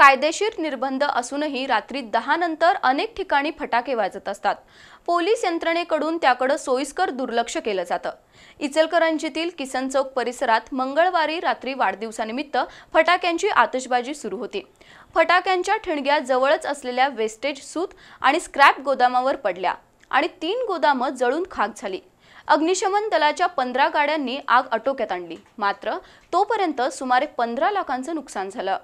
कायदेशीर निर्बंध असूनही रात्री दहा नंतर अनेक ठिकाणी फटाके वाजत असतात पोलीस यंत्रणेकडून त्याकडे सोयीस्कर दुर्लक्ष केलं जातं इचलकरंजीतील किसन चौक परिसरात मंगळवारी रात्री वाढदिवसानिमित्त फटाक्यांची आतषबाजी सुरू होती फटाक्यांच्या ठिणग्या जवळच असलेल्या वेस्टेज सूत आणि स्क्रॅप गोदामावर पडल्या आणि तीन गोदामं जळून खाक झाली अग्निशमन दलाच्या पंधरा गाड्यांनी आग आटोक्यात आणली मात्र तोपर्यंत सुमारे पंधरा लाखांचं नुकसान झालं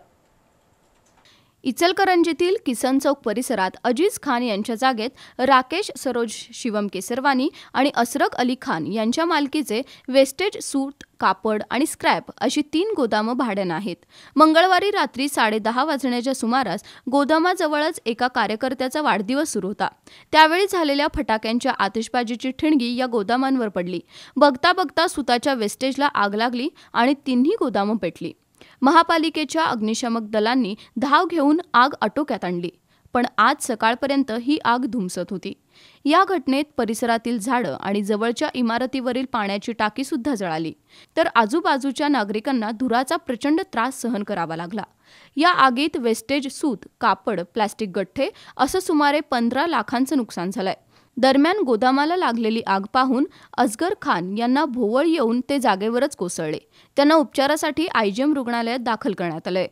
इचलकरंजीतील किसन चौक परिसरात अजीज खान यांच्या जागेत राकेश सरोज शिवम केसरवानी आणि असरक अली खान यांच्या मालकीचे वेस्टेज सूत कापड आणि स्क्रॅप अशी तीन गोदामं भाड्यानं आहेत मंगळवारी रात्री साडेदहा वाजण्याच्या सुमारास गोदामाजवळच एका कार्यकर्त्याचा वाढदिवस सुरू होता त्यावेळी झालेल्या फटाक्यांच्या आतिषबाजीची ठिणगी या गोदामांवर पडली बघता बघता सुताच्या वेस्टेजला आग लागली आणि तिन्ही गोदामं पेटली महापालिकेच्या अग्निशमक दलांनी धाव घेऊन आग आटोक्यात आणली पण आज सकाळपर्यंत ही आग धुमसत होती या घटनेत परिसरातील झाडं आणि जवळच्या इमारतीवरील पाण्याची टाकी सुद्धा जळाली तर आजूबाजूच्या नागरिकांना धुराचा प्रचंड त्रास सहन करावा लागला या आगीत वेस्टेज सूत कापड प्लास्टिक गठ्ठे असं सुमारे पंधरा लाखांचं नुकसान झालंय दरम्यान गोदामाला लागलेली आग पाहून अजगर खान यांना भोवळ येऊन ते जागेवरच कोसळले त्यांना उपचारासाठी आयजीएम रुग्णालयात दाखल करण्यात आलंय